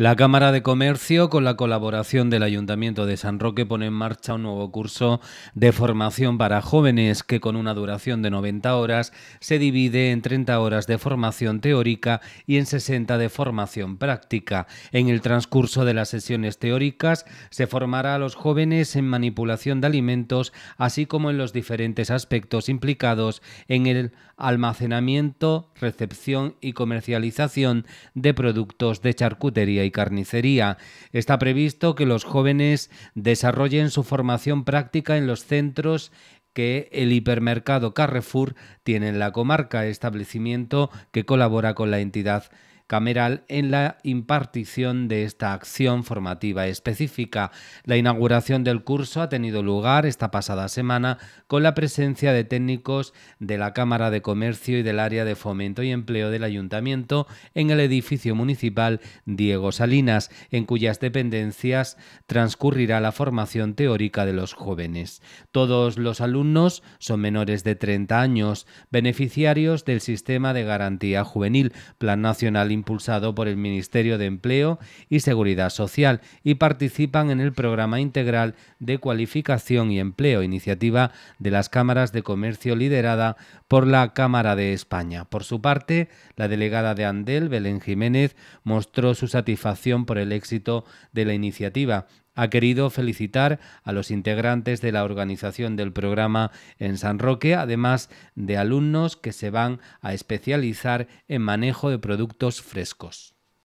La Cámara de Comercio, con la colaboración del Ayuntamiento de San Roque, pone en marcha un nuevo curso de formación para jóvenes que con una duración de 90 horas se divide en 30 horas de formación teórica y en 60 de formación práctica. En el transcurso de las sesiones teóricas se formará a los jóvenes en manipulación de alimentos, así como en los diferentes aspectos implicados en el almacenamiento, recepción y comercialización de productos de charcutería y carnicería. Está previsto que los jóvenes desarrollen su formación práctica en los centros que el hipermercado Carrefour tiene en la comarca, establecimiento que colabora con la entidad cameral en la impartición de esta acción formativa específica. La inauguración del curso ha tenido lugar esta pasada semana con la presencia de técnicos de la Cámara de Comercio y del área de fomento y empleo del Ayuntamiento en el edificio municipal Diego Salinas, en cuyas dependencias transcurrirá la formación teórica de los jóvenes. Todos los alumnos son menores de 30 años, beneficiarios del Sistema de Garantía Juvenil, Plan Nacional impulsado por el Ministerio de Empleo y Seguridad Social y participan en el Programa Integral de Cualificación y Empleo, iniciativa de las Cámaras de Comercio liderada por la Cámara de España. Por su parte, la delegada de Andel, Belén Jiménez, mostró su satisfacción por el éxito de la iniciativa ha querido felicitar a los integrantes de la organización del programa en San Roque, además de alumnos que se van a especializar en manejo de productos frescos.